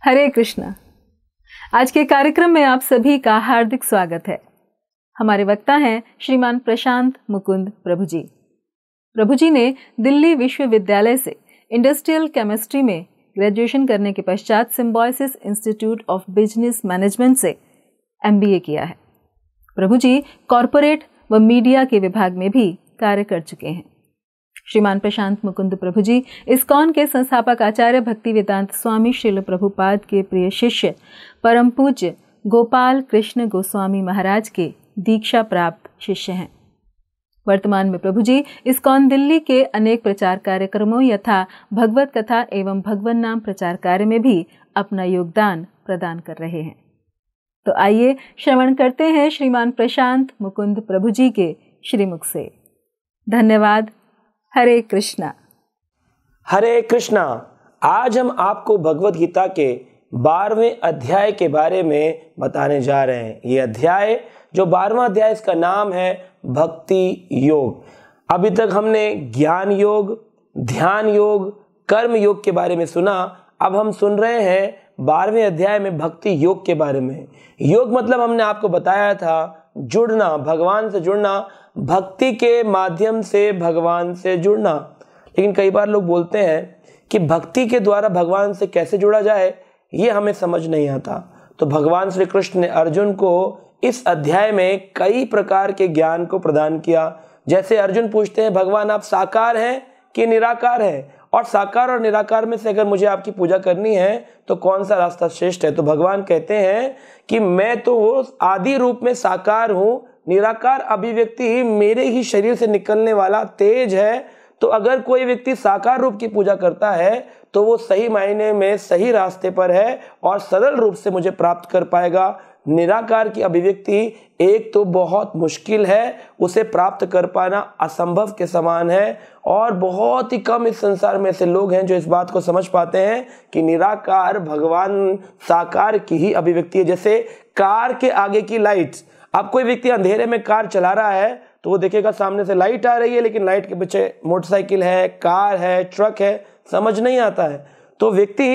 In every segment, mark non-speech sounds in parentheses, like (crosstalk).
हरे कृष्णा आज के कार्यक्रम में आप सभी का हार्दिक स्वागत है हमारे वक्ता हैं श्रीमान प्रशांत मुकुंद प्रभु जी प्रभु जी ने दिल्ली विश्वविद्यालय से इंडस्ट्रियल केमिस्ट्री में ग्रेजुएशन करने के पश्चात Symbiosis institute of business management से एम किया है प्रभु जी कॉरपोरेट व मीडिया के विभाग में भी कार्य कर चुके हैं श्रीमान प्रशांत मुकुंद प्रभु जी इस्कॉन के संस्थापक आचार्य भक्ति वेदांत स्वामी शिल प्रभुपाद के प्रिय शिष्य परम पूज्य गोपाल कृष्ण गोस्वामी महाराज के दीक्षा प्राप्त शिष्य हैं वर्तमान में प्रभु जी इस्कॉन दिल्ली के अनेक प्रचार कार्यक्रमों यथा भगवत कथा एवं भगवन नाम प्रचार कार्य में भी अपना योगदान प्रदान कर रहे हैं तो आइए श्रवण करते हैं श्रीमान प्रशांत मुकुंद प्रभु जी के श्रीमुख से धन्यवाद हरे कृष्णा हरे कृष्णा आज हम आपको भगवत गीता के बारहवें अध्याय के बारे में बताने जा रहे हैं ये अध्याय जो बारहवा अध्याय इसका नाम है भक्ति योग अभी तक हमने ज्ञान योग ध्यान योग कर्म योग के बारे में सुना अब हम सुन रहे हैं बारहवें अध्याय में भक्ति योग के बारे में योग मतलब हमने आपको बताया था जुड़ना भगवान से जुड़ना भक्ति के माध्यम से भगवान से जुड़ना लेकिन कई बार लोग बोलते हैं कि भक्ति के द्वारा भगवान से कैसे जुड़ा जाए ये हमें समझ नहीं आता तो भगवान श्री कृष्ण ने अर्जुन को इस अध्याय में कई प्रकार के ज्ञान को प्रदान किया जैसे अर्जुन पूछते हैं भगवान आप साकार हैं कि निराकार हैं और साकार और निराकार में से अगर मुझे आपकी पूजा करनी है तो कौन सा रास्ता श्रेष्ठ है तो भगवान कहते हैं कि मैं तो आदि रूप में साकार हूँ निराकार अभिव्यक्ति ही मेरे ही शरीर से निकलने वाला तेज है तो अगर कोई व्यक्ति साकार रूप की पूजा करता है तो वो सही मायने में सही रास्ते पर है और सरल रूप से मुझे प्राप्त कर पाएगा निराकार की अभिव्यक्ति एक तो बहुत मुश्किल है उसे प्राप्त कर पाना असंभव के समान है और बहुत ही कम इस संसार में ऐसे लोग हैं जो इस बात को समझ पाते हैं कि निराकार भगवान साकार की ही अभिव्यक्ति है जैसे कार के आगे की लाइट्स अब कोई व्यक्ति अंधेरे में कार चला रहा है तो वो देखेगा सामने से लाइट आ रही है लेकिन लाइट के पीछे मोटरसाइकिल है कार है ट्रक है समझ नहीं आता है तो व्यक्ति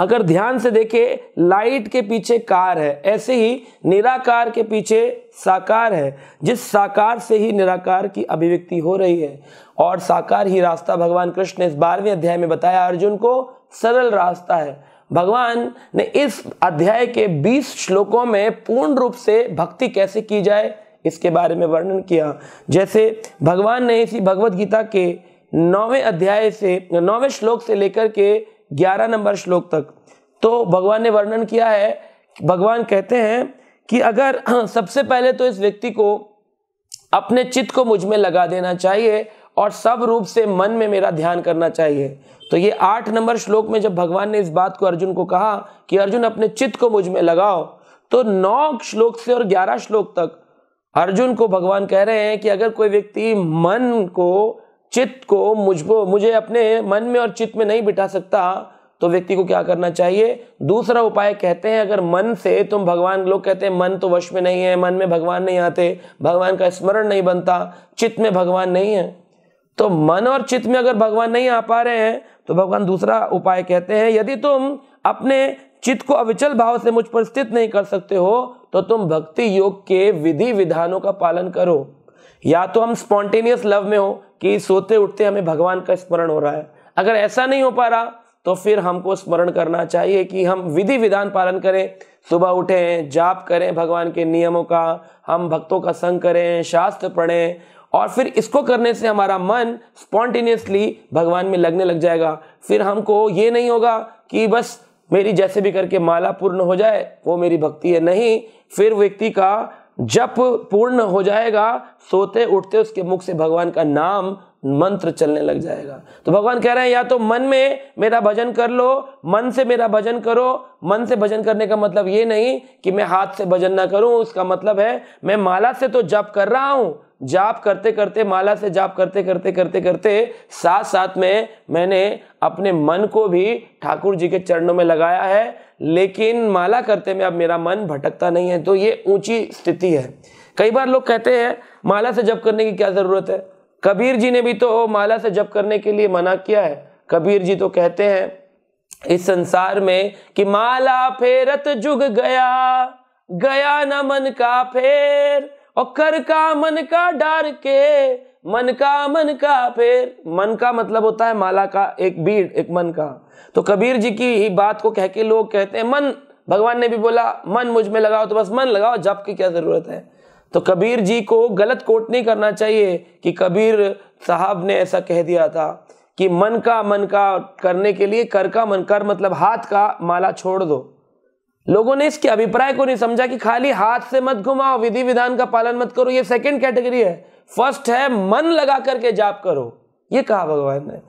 अगर ध्यान से देखे लाइट के पीछे कार है ऐसे ही निराकार के पीछे साकार है जिस साकार से ही निराकार की अभिव्यक्ति हो रही है और साकार ही रास्ता भगवान कृष्ण ने इस बारहवें अध्याय में बताया अर्जुन को सरल रास्ता है भगवान ने इस अध्याय के 20 श्लोकों में पूर्ण रूप से भक्ति कैसे की जाए इसके बारे में वर्णन किया जैसे भगवान ने इसी भगवत गीता के नौवें अध्याय से नौवें श्लोक से लेकर के ग्यारह नंबर श्लोक तक तो भगवान ने वर्णन किया है भगवान कहते हैं कि अगर (clears throat) सबसे पहले तो इस व्यक्ति को अपने चित्त को मुझ में लगा देना चाहिए और सब रूप से मन में मेरा ध्यान करना चाहिए तो ये आठ नंबर श्लोक में जब भगवान ने इस बात को अर्जुन को कहा कि अर्जुन अपने चित्त को मुझ में लगाओ तो नौ श्लोक से और ग्यारह श्लोक तक अर्जुन को भगवान कह रहे हैं कि अगर कोई व्यक्ति मन को चित्त को मुझको मुझे अपने मन में और चित्त में नहीं बिठा सकता तो व्यक्ति को क्या करना चाहिए दूसरा उपाय कहते हैं अगर मन से तुम भगवान लोग कहते हैं मन तो वश में नहीं है मन में भगवान नहीं आते भगवान का स्मरण नहीं बनता चित्त में भगवान नहीं है तो मन और चित्त में अगर भगवान नहीं आ पा रहे हैं तो भगवान दूसरा उपाय कहते हैं यदि तुम अपने चित्त को अविचल भाव से मुझ पर स्थित नहीं कर सकते हो तो तुम भक्ति योग के विधि विधानों का पालन करो या तो हम स्पॉन्टेनियस लव में हो कि सोते उठते हमें भगवान का स्मरण हो रहा है अगर ऐसा नहीं हो पा रहा तो फिर हमको स्मरण करना चाहिए कि हम विधि विधान पालन करें सुबह उठें जाप करें भगवान के नियमों का हम भक्तों का संग करें शास्त्र पढ़ें और फिर इसको करने से हमारा मन स्पॉन्टेनियसली भगवान में लगने लग जाएगा फिर हमको ये नहीं होगा कि बस मेरी जैसे भी करके माला पूर्ण हो जाए वो मेरी भक्ति है नहीं फिर व्यक्ति का जप पूर्ण हो जाएगा सोते उठते उसके मुख से भगवान का नाम मंत्र चलने लग जाएगा तो भगवान कह रहे हैं या तो मन में मेरा भजन कर लो मन से मेरा भजन करो मन से भजन करने का मतलब ये नहीं कि मैं हाथ से भजन ना करूं उसका मतलब है मैं माला से तो जप कर रहा हूं जाप करते करते माला से जाप करते करते करते करते साथ साथ में मैंने अपने मन को भी ठाकुर जी के चरणों में लगाया है लेकिन माला करते में अब मेरा मन भटकता नहीं है तो ये ऊंची स्थिति है कई बार लोग कहते हैं माला से जप करने की क्या ज़रूरत है कबीर जी ने भी तो माला से जप करने के लिए मना किया है कबीर जी तो कहते हैं इस संसार में कि माला फेरत जुग गया गया ना मन का फेर और कर का मन का डार के मन का मन का फेर मन का मतलब होता है माला का एक बीड एक मन का तो कबीर जी की बात को कह के लोग कहते हैं मन भगवान ने भी बोला मन मुझ में लगाओ तो बस मन लगाओ जप की क्या ज़रूरत है तो कबीर जी को गलत कोट नहीं करना चाहिए कि कबीर साहब ने ऐसा कह दिया था कि मन का मन का करने के लिए कर का मन कर मतलब हाथ का माला छोड़ दो लोगों ने इसके अभिप्राय को नहीं समझा कि खाली हाथ से मत घुमाओ विधि विधान का पालन मत करो ये सेकंड कैटेगरी है फर्स्ट है मन लगा करके जाप करो ये कहा भगवान ने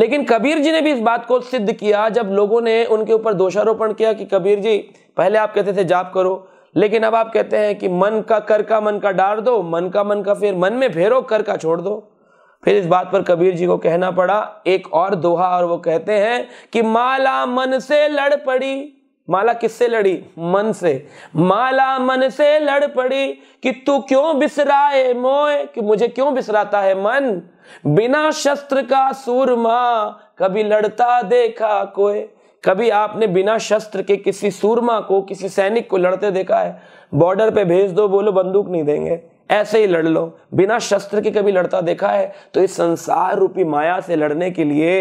लेकिन कबीर जी ने भी इस बात को सिद्ध किया जब लोगों ने उनके ऊपर दोषारोपण किया कि कबीर जी पहले आप कहते थे जाप करो लेकिन अब आप कहते हैं कि मन का कर का मन का डार दो मन का मन का फिर मन में फेरो कर का छोड़ दो फिर इस बात पर कबीर जी को कहना पड़ा एक और दोहा और वो कहते हैं कि माला मन से लड़ पड़ी माला किससे लड़ी मन से माला मन से लड़ पड़ी कि तू क्यों बिसराए मोए कि मुझे क्यों बिसराता है मन बिना शस्त्र का सूरमा कभी लड़ता देखा कोई कभी आपने बिना शस्त्र के किसी सूरमा को किसी सैनिक को लड़ते देखा है बॉर्डर पे भेज दो बोलो बंदूक नहीं देंगे ऐसे ही लड़ लो बिना शस्त्र के कभी लड़ता देखा है तो इस संसार रूपी माया से लड़ने के लिए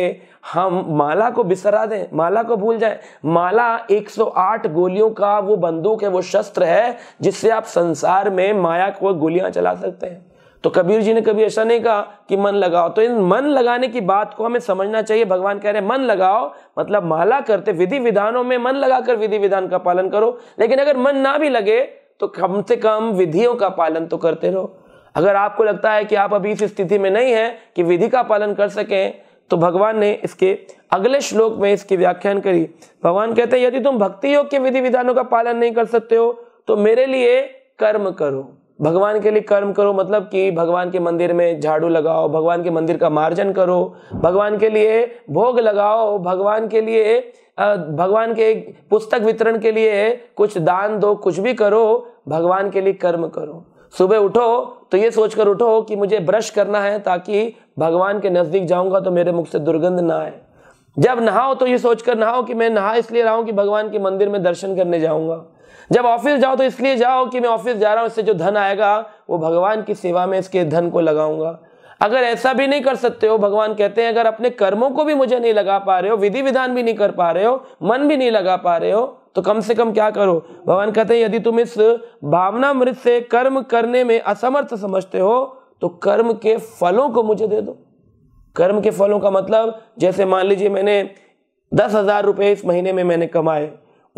हम माला को बिसरा दें माला को भूल जाएं माला 108 गोलियों का वो बंदूक है वो शस्त्र है जिससे आप संसार में माया को गोलियां चला सकते हैं तो कबीर जी ने कभी ऐसा नहीं कहा कि मन लगाओ तो इन मन लगाने की बात को हमें समझना चाहिए भगवान कह रहे हैं मन लगाओ मतलब माला करते विधि विधानों में मन लगाकर विधि विधान का पालन करो लेकिन अगर मन ना भी लगे तो कम से कम विधियों का पालन तो करते रहो अगर आपको लगता है कि आप अभी इस स्थिति में नहीं है कि विधि का पालन कर सकें तो भगवान ने इसके अगले श्लोक में इसकी व्याख्यान करी भगवान कहते हैं यदि तुम भक्ति योग के विधि विधानों का पालन नहीं कर सकते हो तो मेरे लिए कर्म करो भगवान के लिए कर्म करो मतलब कि भगवान के मंदिर में झाड़ू लगाओ भगवान के मंदिर का मार्जन करो भगवान के लिए भोग लगाओ भगवान के लिए भगवान के पुस्तक वितरण के लिए कुछ दान दो कुछ भी करो भगवान के लिए कर्म करो सुबह उठो तो ये सोचकर उठो कि मुझे ब्रश करना है ताकि भगवान के नज़दीक जाऊंगा तो मेरे मुख से दुर्गंध ना आए जब नहाओ तो ये सोचकर नहाओ कि मैं नहा इसलिए रहा हूँ कि भगवान के मंदिर में दर्शन करने जाऊँगा जब ऑफिस जाओ तो इसलिए जाओ कि मैं ऑफिस जा रहा हूँ इससे जो धन आएगा वो भगवान की सेवा में इसके धन को लगाऊंगा अगर ऐसा भी नहीं कर सकते हो भगवान कहते हैं अगर अपने कर्मों को भी मुझे नहीं लगा पा रहे हो विधि विधान भी नहीं कर पा रहे हो मन भी नहीं लगा पा रहे हो तो कम से कम क्या करो भगवान कहते हैं यदि तुम इस भावना मृत से कर्म करने में असमर्थ समझते हो तो कर्म के फलों को मुझे दे दो कर्म के फलों का मतलब जैसे मान लीजिए मैंने दस हजार रुपये इस महीने में मैंने कमाए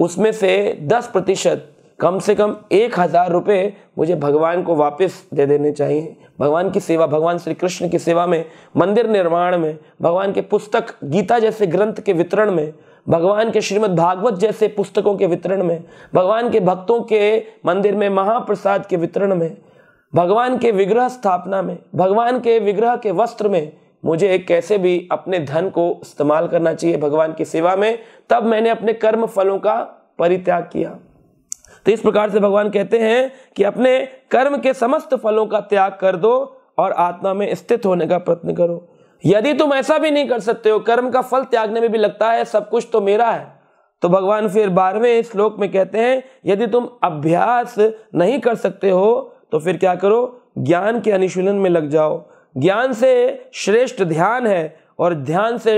उसमें से दस प्रतिशत कम से कम एक हजार रुपये मुझे भगवान को वापस दे देने चाहिए भगवान की सेवा भगवान श्री कृष्ण की सेवा में मंदिर निर्माण में भगवान के पुस्तक गीता जैसे ग्रंथ के वितरण में भगवान के श्रीमद् भागवत जैसे पुस्तकों के वितरण में भगवान के भक्तों के मंदिर में महाप्रसाद के वितरण में भगवान के विग्रह स्थापना में भगवान के विग्रह के वस्त्र में मुझे कैसे भी अपने धन को इस्तेमाल करना चाहिए भगवान की सेवा में तब मैंने अपने कर्म फलों का परित्याग किया तो इस प्रकार से भगवान कहते हैं कि अपने कर्म के समस्त फलों का त्याग कर दो और आत्मा में स्थित होने का प्रयत्न करो यदि तुम ऐसा भी नहीं कर सकते हो कर्म का फल त्यागने में भी लगता है सब कुछ तो मेरा है तो भगवान फिर बारहवें श्लोक में कहते हैं यदि तुम अभ्यास नहीं कर सकते हो तो फिर क्या करो ज्ञान के अनुशीलन में लग जाओ ज्ञान से श्रेष्ठ ध्यान है और ध्यान से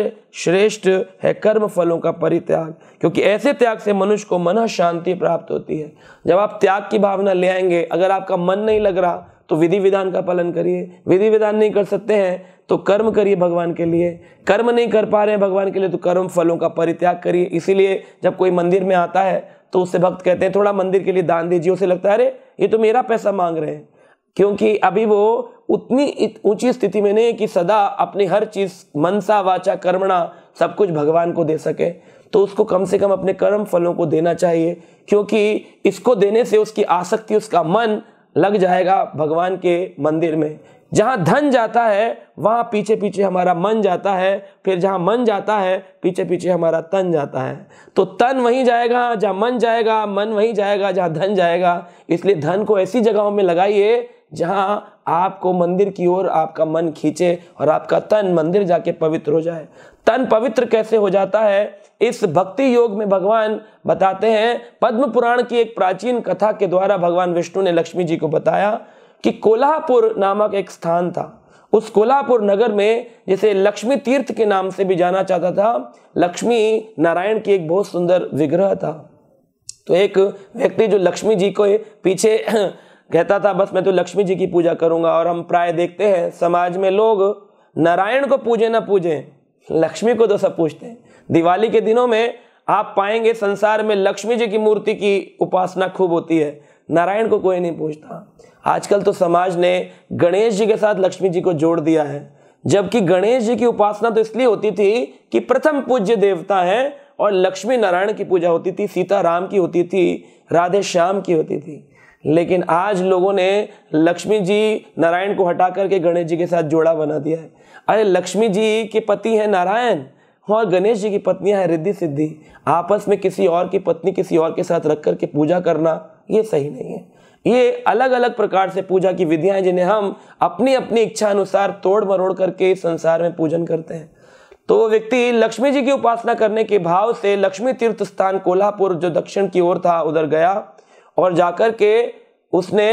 श्रेष्ठ है कर्म फलों का परित्याग क्योंकि ऐसे त्याग से मनुष्य को मन शांति प्राप्त होती है जब आप त्याग की भावना ले आएंगे अगर आपका मन नहीं लग रहा तो विधि विधान का पालन करिए विधि विधान नहीं कर सकते हैं तो कर्म करिए भगवान के लिए कर्म नहीं कर पा रहे हैं भगवान के लिए तो कर्म फलों का परित्याग करिए इसीलिए जब कोई मंदिर में आता है तो उससे भक्त कहते हैं थोड़ा मंदिर के लिए दान दीजिए उसे लगता है अरे ये तो मेरा पैसा मांग रहे हैं क्योंकि अभी वो उतनी ऊंची स्थिति में नहीं है कि सदा अपनी हर चीज़ मनसा वाचा कर्मणा सब कुछ भगवान को दे सके तो उसको कम से कम अपने कर्म फलों को देना चाहिए क्योंकि इसको देने से उसकी आसक्ति उसका मन लग जाएगा भगवान के मंदिर में जहां धन जाता है वहां पीछे पीछे हमारा मन जाता है फिर जहां मन जाता है पीछे पीछे हमारा तन जाता है तो तन वहीं जाएगा जहां मन जाएगा मन वहीं जाएगा जहां धन जाएगा इसलिए धन को ऐसी जगहों में लगाइए जहाँ आपको मंदिर की ओर आपका मन खींचे और आपका तन मंदिर जाके पवित्र हो जाए तन पवित्र कैसे हो जाता है इस भक्ति योग में भगवान बताते हैं पद्म पुराण की एक प्राचीन कथा के द्वारा भगवान विष्णु ने लक्ष्मी जी को बताया कि कोल्हापुर नामक एक स्थान था उस कोल्हापुर नगर में जिसे लक्ष्मी तीर्थ के नाम से भी जाना चाहता था लक्ष्मी नारायण की एक बहुत सुंदर विग्रह था तो एक व्यक्ति जो लक्ष्मी जी को पीछे कहता था बस मैं तो लक्ष्मी जी की पूजा करूंगा और हम प्राय देखते हैं समाज में लोग नारायण को पूजे ना पूजे लक्ष्मी को तो सब पूछते हैं दिवाली के दिनों में आप पाएंगे संसार में लक्ष्मी जी की मूर्ति की उपासना खूब होती है नारायण को कोई नहीं पूछता आजकल तो समाज ने गणेश जी के साथ लक्ष्मी जी को जोड़ दिया है जबकि गणेश जी की उपासना तो इसलिए होती थी कि प्रथम पूज्य देवता हैं और लक्ष्मी नारायण की पूजा होती थी सीता राम की होती थी राधे श्याम की होती थी लेकिन आज लोगों ने लक्ष्मी जी नारायण को हटा करके गणेश जी के साथ जोड़ा बना दिया है अरे लक्ष्मी जी के पति हैं नारायण और हाँ, गणेश जी की पत्नियां हैं रिद्धि सिद्धि आपस में किसी और की पत्नी किसी और के साथ रख करके पूजा करना ये सही नहीं है ये अलग अलग प्रकार से पूजा की विधियां हैं जिन्हें हम अपनी अपनी इच्छा अनुसार तोड़ मरोड़ करके इस संसार में पूजन करते हैं तो व्यक्ति लक्ष्मी जी की उपासना करने के भाव से लक्ष्मी तीर्थ स्थान कोल्हापुर जो दक्षिण की ओर था उधर गया और जाकर के उसने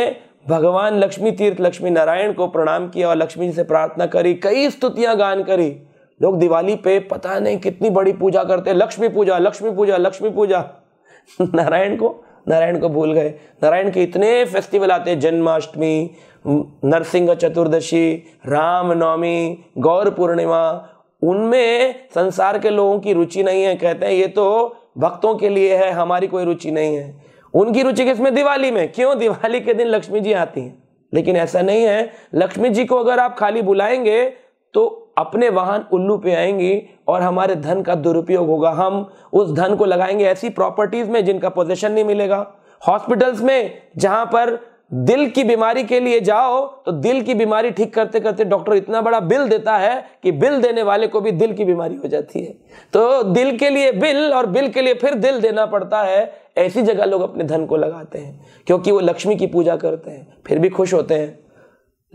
भगवान लक्ष्मी तीर्थ लक्ष्मी नारायण को प्रणाम किया और लक्ष्मी जी से प्रार्थना करी कई स्तुतियां गान करी लोग दिवाली पे पता नहीं कितनी बड़ी पूजा करते लक्ष्मी पूजा लक्ष्मी पूजा लक्ष्मी पूजा (laughs) नारायण को नारायण को भूल गए नारायण के इतने फेस्टिवल आते हैं जन्माष्टमी नरसिंह चतुर्दशी रामनवमी गौर पूर्णिमा उनमें संसार के लोगों की रुचि नहीं है कहते हैं ये तो भक्तों के लिए है हमारी कोई रुचि नहीं है उनकी रुचि किसमें दिवाली में क्यों दिवाली के दिन लक्ष्मी जी आती हैं लेकिन ऐसा नहीं है लक्ष्मी जी को अगर आप खाली बुलाएंगे तो अपने वाहन उल्लू पे आएंगी और हमारे धन का दुरुपयोग होगा हम उस धन को लगाएंगे ऐसी प्रॉपर्टीज में जिनका पोजेशन नहीं मिलेगा हॉस्पिटल्स में जहां पर दिल की बीमारी के लिए जाओ तो दिल की बीमारी ठीक करते करते डॉक्टर इतना बड़ा बिल देता है कि बिल देने वाले को भी दिल की बीमारी हो जाती है तो दिल के लिए बिल और बिल के लिए फिर दिल देना पड़ता है ऐसी जगह लोग अपने धन को लगाते हैं क्योंकि वो लक्ष्मी की पूजा करते हैं फिर भी खुश होते हैं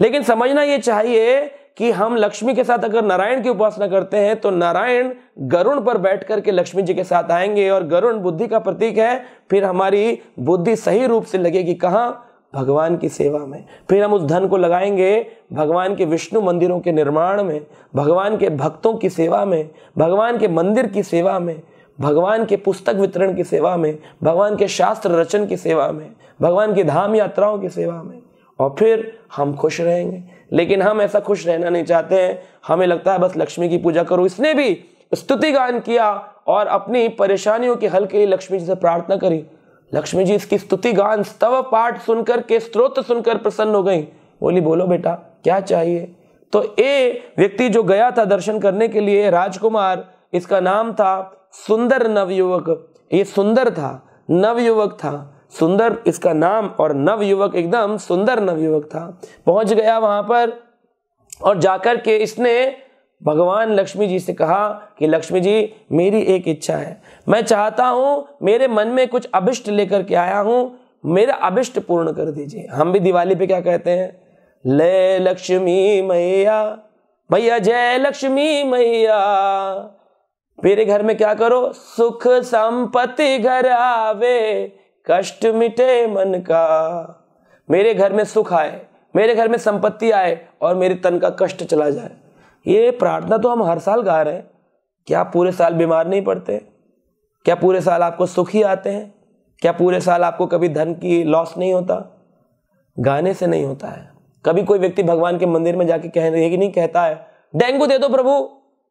लेकिन समझना ये चाहिए कि हम लक्ष्मी के साथ अगर नारायण की उपासना करते हैं तो नारायण गरुण पर बैठ करके लक्ष्मी जी के साथ आएंगे और गरुण बुद्धि का प्रतीक है फिर हमारी बुद्धि सही रूप से लगेगी कहाँ भगवान की सेवा में फिर हम उस धन को लगाएंगे भगवान के विष्णु मंदिरों के निर्माण में भगवान के भक्तों की सेवा में भगवान के मंदिर की सेवा में भगवान के पुस्तक वितरण की सेवा में भगवान के शास्त्र रचन की सेवा में भगवान की धाम यात्राओं की सेवा में और फिर हम खुश रहेंगे लेकिन हम ऐसा खुश रहना नहीं चाहते हैं हमें लगता है बस लक्ष्मी की पूजा करो इसने भी स्तुति गान किया और अपनी परेशानियों के हल के लिए लक्ष्मी जी से प्रार्थना करी लक्ष्मी जी इसकी स्तुति गान स्तव पाठ सुनकर के स्त्रोत सुनकर प्रसन्न हो गई बोली बोलो बेटा क्या चाहिए तो ए व्यक्ति जो गया था दर्शन करने के लिए राजकुमार इसका नाम था सुंदर नवयुवक ये सुंदर था नवयुवक था सुंदर इसका नाम और नवयुवक एकदम सुंदर नवयुवक था पहुंच गया वहां पर और जाकर के इसने भगवान लक्ष्मी जी से कहा कि लक्ष्मी जी मेरी एक इच्छा है मैं चाहता हूँ मेरे मन में कुछ अभिष्ट लेकर के आया हूँ मेरा अभिष्ट पूर्ण कर दीजिए हम भी दिवाली पे क्या कहते हैं ले लक्ष्मी मैया मैया जय लक्ष्मी मैया मेरे घर में क्या करो सुख संपत्ति घर आवे कष्ट मिटे मन का मेरे घर में सुख आए मेरे घर में संपत्ति आए और मेरे तन का कष्ट चला जाए ये प्रार्थना तो हम हर साल गा रहे हैं क्या पूरे साल बीमार नहीं पड़ते क्या पूरे साल आपको सुख ही आते हैं क्या पूरे साल आपको कभी धन की लॉस नहीं होता गाने से नहीं होता है कभी कोई व्यक्ति भगवान के मंदिर में जाके कह रहे नहीं कहता है डेंगू दे दो प्रभु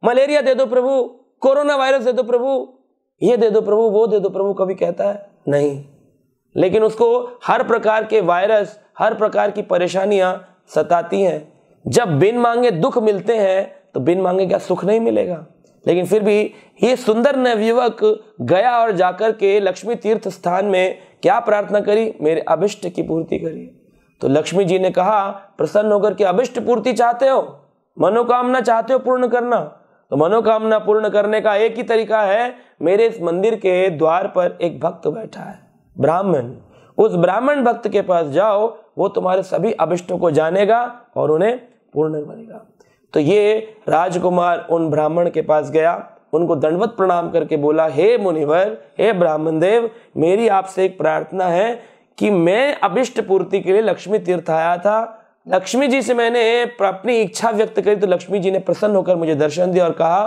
मलेरिया दे दो प्रभु कोरोना वायरस दे दो प्रभु ये दे दो प्रभु वो दे दो प्रभु कभी कहता है नहीं लेकिन उसको हर प्रकार के वायरस हर प्रकार की परेशानियां सताती हैं जब बिन मांगे दुख मिलते हैं तो बिन मांगे क्या सुख नहीं मिलेगा लेकिन फिर भी ये सुंदर नवयुवक गया और जाकर के लक्ष्मी तीर्थ स्थान में क्या प्रार्थना करी मेरे अभिष्ट की पूर्ति करी तो लक्ष्मी जी ने कहा प्रसन्न होकर के अभिष्ट पूर्ति चाहते हो मनोकामना चाहते हो पूर्ण करना तो मनोकामना पूर्ण करने का एक ही तरीका है मेरे इस मंदिर के द्वार पर एक भक्त बैठा है ब्राह्मण उस ब्राह्मण भक्त के पास जाओ वो तुम्हारे सभी अभिष्टों को जानेगा और उन्हें पूर्ण नहीं बनेगा तो ये राजकुमार उन ब्राह्मण के पास गया उनको दंडवत प्रणाम करके बोला हे मुनिवर हे ब्राह्मण देव मेरी आपसे एक प्रार्थना है कि मैं अभिष्ट पूर्ति के लिए लक्ष्मी तीर्थ आया था लक्ष्मी जी से मैंने अपनी इच्छा व्यक्त करी तो लक्ष्मी जी ने प्रसन्न होकर मुझे दर्शन दिया और कहा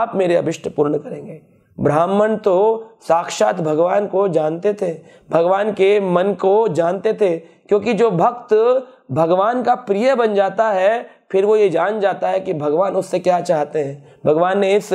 आप मेरे अभिष्ट पूर्ण करेंगे ब्राह्मण तो साक्षात भगवान को जानते थे भगवान के मन को जानते थे क्योंकि जो भक्त भगवान का प्रिय बन जाता है फिर वो ये जान जाता है कि भगवान उससे क्या चाहते हैं भगवान ने इस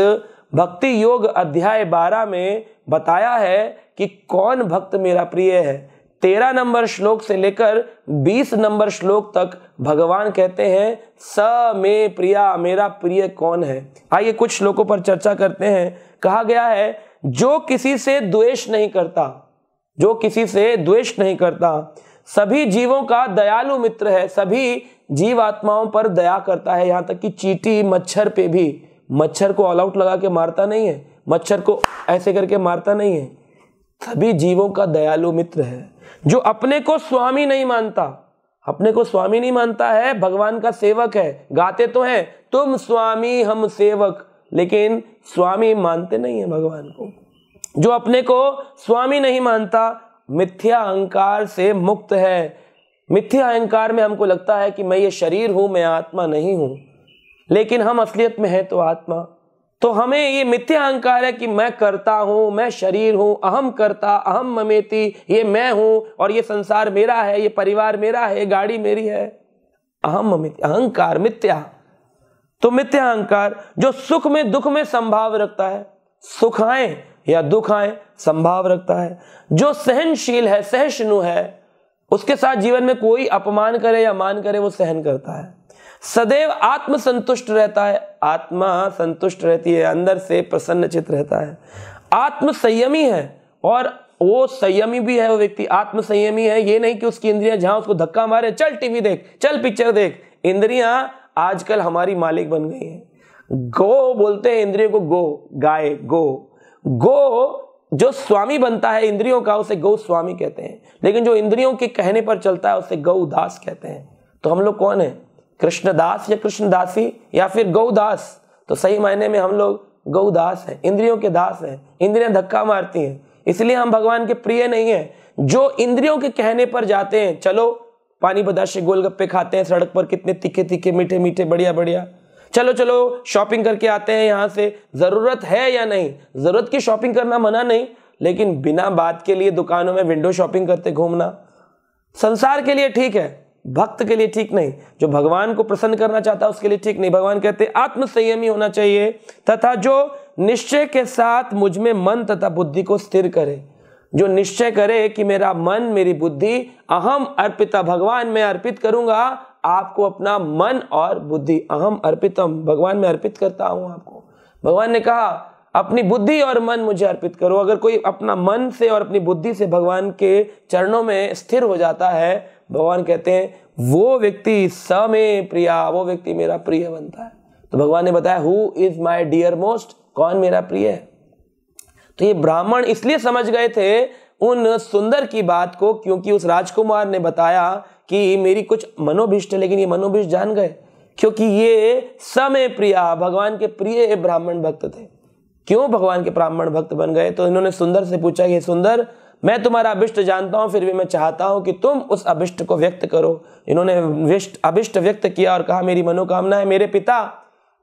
भक्ति योग अध्याय बारह में बताया है कि कौन भक्त मेरा प्रिय है तेरह नंबर श्लोक से लेकर बीस नंबर श्लोक तक भगवान कहते हैं स मे प्रिया मेरा प्रिय कौन है आइए कुछ श्लोकों पर चर्चा करते हैं कहा गया है जो किसी से द्वेष नहीं करता जो किसी से द्वेष नहीं करता सभी जीवों का दयालु मित्र है सभी जीव आत्माओं पर दया करता है यहाँ तक कि चीटी मच्छर पे भी मच्छर को ऑल आउट लगा के मारता नहीं है मच्छर को ऐसे करके मारता नहीं है सभी जीवों का दयालु मित्र है जो अपने को स्वामी नहीं मानता अपने को स्वामी नहीं मानता है भगवान का सेवक है गाते तो हैं तुम स्वामी हम सेवक लेकिन स्वामी मानते नहीं है भगवान को जो अपने को स्वामी नहीं मानता मिथ्या अहंकार से मुक्त है मिथ्या अहंकार में हमको लगता है कि मैं ये शरीर हूं मैं आत्मा नहीं हूं लेकिन हम असलियत में हैं तो आत्मा तो हमें ये मिथ्या अहंकार है कि मैं करता हूं मैं शरीर हूं अहम करता अहम ममेती ये मैं हूं और ये संसार मेरा है ये परिवार मेरा है गाड़ी मेरी है अहम ममेती अहंकार मिथ्या तो मिथ्या अहंकार जो सुख में दुख में संभाव रखता है सुख आए या दुख आए संभाव रखता है जो सहनशील है सहिष्णु है उसके साथ जीवन में कोई अपमान करे या मान करे वो सहन करता है सदैव आत्म संतुष्ट रहता है आत्मा संतुष्ट रहती है अंदर से प्रसन्नचित रहता है आत्म संयमी है और वो संयमी भी है वो व्यक्ति आत्म संयमी है ये नहीं कि उसकी इंद्रियां जहां उसको धक्का मारे चल टीवी देख चल पिक्चर देख इंद्रियां आजकल हमारी मालिक बन गई हैं गो बोलते हैं इंद्रियों को गो गाय गो गो जो स्वामी बनता है इंद्रियों का उसे गौ स्वामी कहते हैं लेकिन जो इंद्रियों के कहने पर चलता है उसे गौ दास कहते हैं तो हम लोग कौन है कृष्णदास या कृष्णदासी या फिर गौदास तो सही मायने में हम लोग गौदास हैं इंद्रियों के दास हैं इंद्रियां धक्का मारती हैं इसलिए हम भगवान के प्रिय नहीं हैं जो इंद्रियों के कहने पर जाते हैं चलो पानी बदाशे गोलगप्पे खाते हैं सड़क पर कितने तीखे तीखे मीठे मीठे बढ़िया बढ़िया चलो चलो शॉपिंग करके आते हैं यहाँ से ज़रूरत है या नहीं ज़रूरत की शॉपिंग करना मना नहीं लेकिन बिना बात के लिए दुकानों में विंडो शॉपिंग करते घूमना संसार के लिए ठीक है भक्त के लिए ठीक नहीं जो भगवान को प्रसन्न करना चाहता है उसके लिए ठीक नहीं भगवान कहते आत्मसंयमी होना चाहिए तथा जो निश्चय के साथ मुझ में मन तथा बुद्धि को स्थिर करे जो निश्चय करे कि मेरा मन मेरी बुद्धि अहम अर्पिता भगवान में अर्पित करूंगा आपको अपना मन और बुद्धि अहम अर्पितम भगवान में अर्पित करता हूं आपको भगवान ने कहा अपनी बुद्धि और मन मुझे अर्पित करो अगर कोई अपना मन से और अपनी बुद्धि से भगवान के चरणों में स्थिर हो जाता है भगवान कहते हैं वो व्यक्ति समय प्रिया वो व्यक्ति मेरा प्रिय बनता है तो भगवान ने बताया who is my dear most कौन मेरा प्रिय है तो ये ब्राह्मण इसलिए समझ गए थे उन सुंदर की बात को क्योंकि उस राजकुमार ने बताया कि मेरी कुछ मनोभिष्ट है लेकिन ये मनोभिष्ट जान गए क्योंकि ये समय प्रिया भगवान के प्रिय ब्राह्मण भक्त थे क्यों भगवान के ब्राह्मण भक्त बन गए तो इन्होंने सुंदर से पूछा ये सुंदर मैं तुम्हारा अभिष्ट जानता हूँ फिर भी मैं चाहता हूँ कि तुम उस अभिष्ट को व्यक्त करो इन्होंने विष्ट अभिष्ट व्यक्त किया और कहा मेरी मनोकामना है मेरे पिता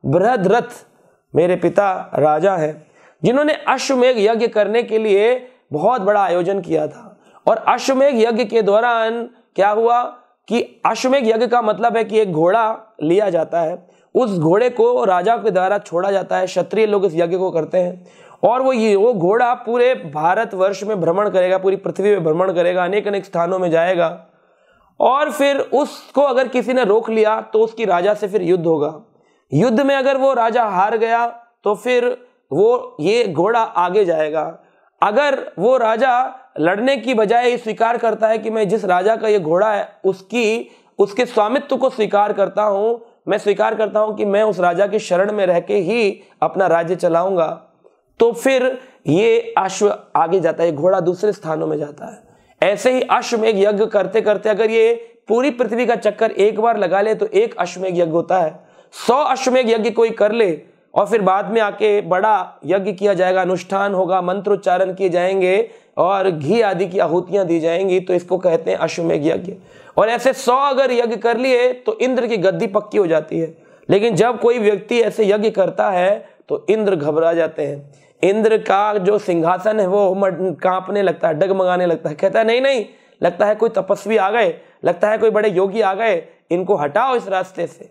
बृहदरथ मेरे पिता राजा हैं जिन्होंने अश्वमेघ यज्ञ करने के लिए बहुत बड़ा आयोजन किया था और अश्वमेघ यज्ञ के दौरान क्या हुआ कि अश्वमेघ यज्ञ का मतलब है कि एक घोड़ा लिया जाता है उस घोड़े को राजा के द्वारा छोड़ा जाता है क्षत्रिय लोग इस यज्ञ को करते हैं और वो ये वो घोड़ा पूरे भारतवर्ष में भ्रमण करेगा पूरी पृथ्वी में भ्रमण करेगा अनेक अनेक स्थानों में जाएगा और फिर उसको अगर किसी ने रोक लिया तो उसकी राजा से फिर युद्ध होगा युद्ध में अगर वो राजा हार गया तो फिर वो ये घोड़ा आगे जाएगा अगर वो राजा लड़ने की बजाय स्वीकार करता है कि मैं जिस राजा का ये घोड़ा है उसकी उसके स्वामित्व को स्वीकार करता हूँ मैं स्वीकार करता हूँ कि मैं उस राजा के शरण में रह के ही अपना राज्य चलाऊंगा तो फिर ये अश्व आगे जाता है घोड़ा दूसरे स्थानों में जाता है ऐसे ही अश्वमेघ यज्ञ करते करते अगर ये पूरी पृथ्वी का चक्कर एक बार लगा ले तो एक अश्वमेघ यज्ञ होता है सौ अश्वमेघ यज्ञ कोई कर ले और फिर बाद में आके बड़ा यज्ञ किया जाएगा अनुष्ठान होगा मंत्रोच्चारण किए जाएंगे और घी आदि की आहुतियां दी जाएंगी तो इसको कहते हैं अश्वमेघ यज्ञ और ऐसे सौ अगर यज्ञ कर लिए तो इंद्र की गद्दी पक्की हो जाती है लेकिन जब कोई व्यक्ति ऐसे यज्ञ करता है तो इंद्र घबरा जाते हैं इंद्र का जो सिंहासन है वो कांपने लगता है डगमगाने लगता है कहता है नहीं नहीं लगता है कोई तपस्वी आ गए लगता है कोई बड़े योगी आ गए इनको हटाओ इस रास्ते से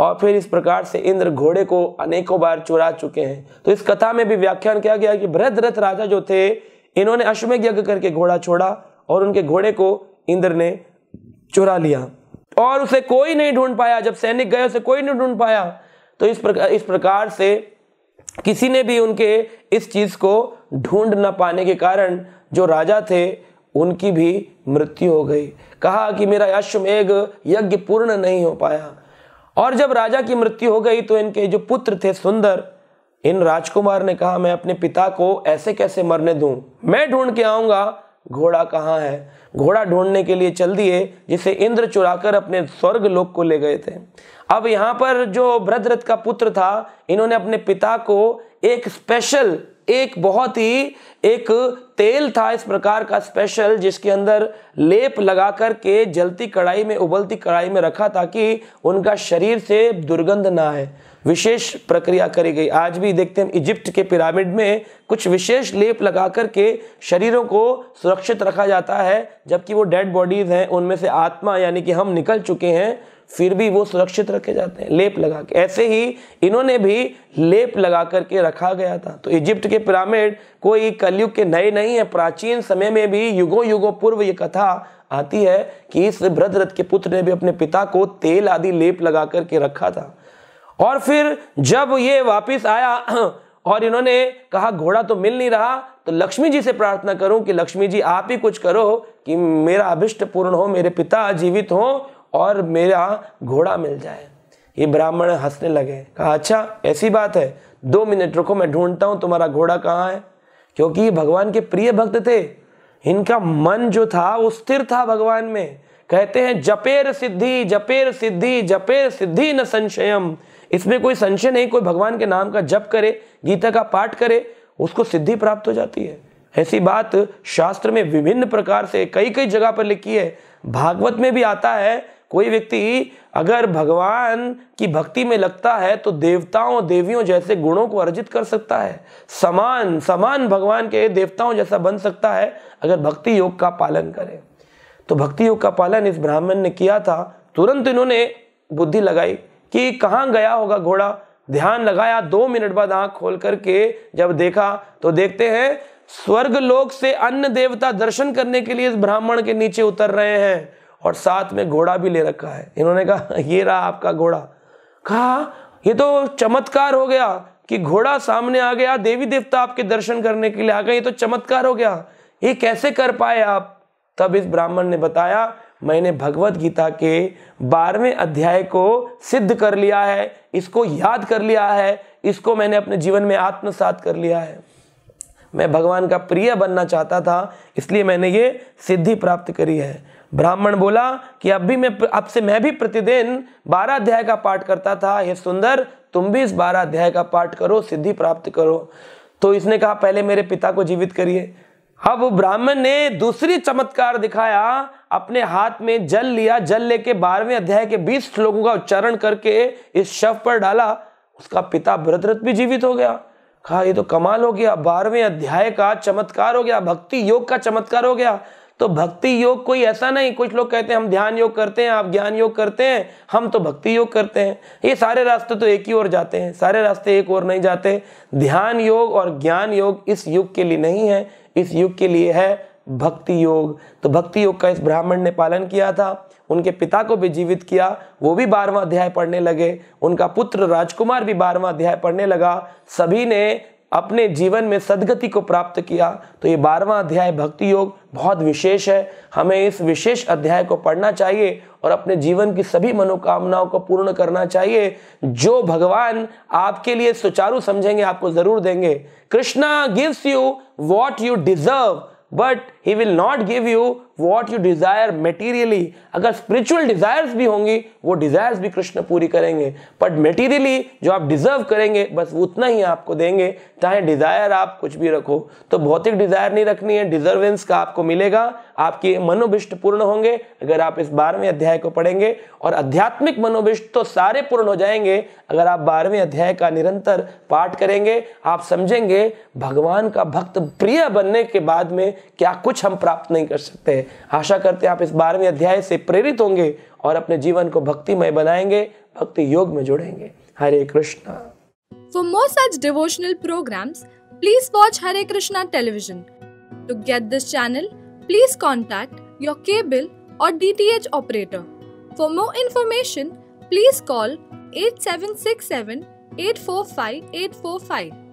और फिर इस प्रकार से इंद्र घोड़े को अनेकों बार चुरा चुके हैं तो इस कथा में भी व्याख्यान किया गया कि भरतरथ राजा जो थे इन्होंने अश्वमेघ यज्ञ करके घोड़ा छोड़ा और उनके घोड़े को इंद्र ने चुरा लिया और उसे कोई नहीं ढूंढ पाया जब सैनिक गए उसे कोई नहीं ढूंढ पाया तो इस प्रकार इस प्रकार से किसी ने भी उनके इस चीज़ को ढूंढ न पाने के कारण जो राजा थे उनकी भी मृत्यु हो गई कहा कि मेरा अश्वमेघ यज्ञ पूर्ण नहीं हो पाया और जब राजा की मृत्यु हो गई तो इनके जो पुत्र थे सुंदर इन राजकुमार ने कहा मैं अपने पिता को ऐसे कैसे मरने दूं मैं ढूंढ के आऊंगा घोड़ा कहाँ है घोड़ा ढूंढने के लिए चल दिए जिसे इंद्र चुराकर अपने स्वर्ग लोक को ले गए थे अब यहाँ पर जो भ्रदरथ का पुत्र था इन्होंने अपने पिता को एक स्पेशल एक बहुत ही एक तेल था इस प्रकार का स्पेशल जिसके अंदर लेप लगा कर के जलती कढ़ाई में उबलती कढ़ाई में रखा ताकि उनका शरीर से दुर्गंध ना आए विशेष प्रक्रिया करी गई आज भी देखते हैं इजिप्ट के पिरामिड में कुछ विशेष लेप लगा करके शरीरों को सुरक्षित रखा जाता है जबकि वो डेड बॉडीज़ हैं उनमें से आत्मा यानी कि हम निकल चुके हैं फिर भी वो सुरक्षित रखे जाते हैं लेप लगा के ऐसे ही इन्होंने भी लेप लगा करके रखा गया था तो इजिप्ट के पिरामिड कोई कलयुग के नए नहीं है प्राचीन समय में भी युगों युगों पूर्व ये कथा आती है कि इस भ्रदरथ के पुत्र ने भी अपने पिता को तेल आदि लेप लगा करके रखा था और फिर जब ये वापस आया (clears throat) और इन्होंने कहा घोड़ा तो मिल नहीं रहा तो लक्ष्मी जी से प्रार्थना करूं कि लक्ष्मी जी आप ही कुछ करो कि मेरा अभिष्ट पूर्ण हो मेरे पिता जीवित हो और मेरा घोड़ा मिल जाए ये ब्राह्मण हंसने लगे कहा अच्छा ऐसी बात है दो मिनट रुको मैं ढूंढता हूँ तुम्हारा घोड़ा कहाँ है क्योंकि ये भगवान के प्रिय भक्त थे इनका मन जो था वो स्थिर था भगवान में कहते हैं जपेर सिद्धि जपेर सिद्धि जपेर सिद्धि न संशयम इसमें कोई संशय नहीं कोई भगवान के नाम का जप करे गीता का पाठ करे उसको सिद्धि प्राप्त हो जाती है ऐसी बात शास्त्र में विभिन्न प्रकार से कई कई जगह पर लिखी है भागवत में भी आता है कोई व्यक्ति अगर भगवान की भक्ति में लगता है तो देवताओं देवियों जैसे गुणों को अर्जित कर सकता है समान समान भगवान के देवताओं जैसा बन सकता है अगर भक्ति योग का पालन करे तो भक्ति योग का पालन इस ब्राह्मण ने किया था तुरंत इन्होंने बुद्धि लगाई कि कहाँ गया होगा घोड़ा ध्यान लगाया दो मिनट बाद आंख खोल करके जब देखा तो देखते हैं स्वर्ग लोक से अन्य देवता दर्शन करने के लिए इस ब्राह्मण के नीचे उतर रहे हैं और साथ में घोड़ा भी ले रखा है इन्होंने कहा (laughs) ये रहा आपका घोड़ा कहा ये तो चमत्कार हो गया कि घोड़ा सामने आ गया देवी देवता आपके दर्शन करने के लिए आ गए ये तो चमत्कार हो गया ये कैसे कर पाए आप तब इस ब्राह्मण ने बताया मैंने भगवत गीता के बारहवें अध्याय को सिद्ध कर लिया है इसको याद कर लिया है इसको मैंने अपने जीवन में आत्मसात कर लिया है मैं भगवान का प्रिय बनना चाहता था इसलिए मैंने ये सिद्धि प्राप्त करी है ब्राह्मण बोला कि अब भी मैं अब से मैं भी प्रतिदिन बारह अध्याय का पाठ करता था हे सुंदर तुम भी इस बारह अध्याय का पाठ करो सिद्धि प्राप्त करो तो इसने कहा पहले मेरे पिता को जीवित करिए अब ब्राह्मण ने दूसरी चमत्कार दिखाया अपने हाथ में जल लिया जल लेके बारहवें अध्याय के बीस श्लोकों का उच्चारण करके इस शव पर डाला उसका पिता भरतरथ भी जीवित हो गया कहा ये तो कमाल हो गया बारहवें अध्याय का चमत्कार हो गया भक्ति योग का चमत्कार हो गया तो भक्ति योग कोई ऐसा नहीं कुछ लोग कहते हैं हम ध्यान योग करते हैं आप ज्ञान योग करते हैं हम तो भक्ति योग करते हैं ये सारे रास्ते तो एक ही ओर जाते हैं सारे रास्ते एक ओर नहीं जाते ध्यान योग और ज्ञान योग इस युग के लिए नहीं है इस युग के लिए है भक्ति योग तो भक्ति योग का इस ब्राह्मण ने पालन किया था उनके पिता को भी जीवित किया वो भी बारहवा अध्याय पढ़ने लगे उनका पुत्र राजकुमार भी बारहवा अध्याय पढ़ने लगा सभी ने अपने जीवन में सदगति को प्राप्त किया तो ये बारवा अध्याय भक्ति योग बहुत विशेष है हमें इस विशेष अध्याय को पढ़ना चाहिए और अपने जीवन की सभी मनोकामनाओं को पूर्ण करना चाहिए जो भगवान आपके लिए सुचारू समझेंगे आपको जरूर देंगे Krishna gives you what you deserve but he will not give you what you desire materially अगर स्पिरिचुअल डिजायर्स भी होंगी वो डिजायर्स भी कृष्ण पूरी करेंगे बट मेटीरियली जो आप डिजर्व करेंगे बस उतना ही आपको देंगे चाहे डिजायर आप कुछ भी रखो तो भौतिक डिजायर नहीं रखनी है डिजर्वेंस का आपको मिलेगा आपकी मनोभिष्ट पूर्ण होंगे अगर आप इस बारहवें अध्याय को पढ़ेंगे और आध्यात्मिक मनोभिष्ट तो सारे पूर्ण हो जाएंगे अगर आप बारहवें अध्याय का निरंतर पाठ करेंगे आप समझेंगे भगवान का भक्त प्रिय बनने के बाद में क्या कुछ हम प्राप्त नहीं कर सकते आशा करते हैं आप इस बारहवें अध्याय से प्रेरित होंगे और अपने जीवन को भक्तिमय बनाएंगे भक्ति योग में जुड़ेंगे Hare Krishna for more such devotional programme please watch Hare Krishna television to get this channel please contact your cable और D T H operator for more information please call at seven six seven eight four five eight four five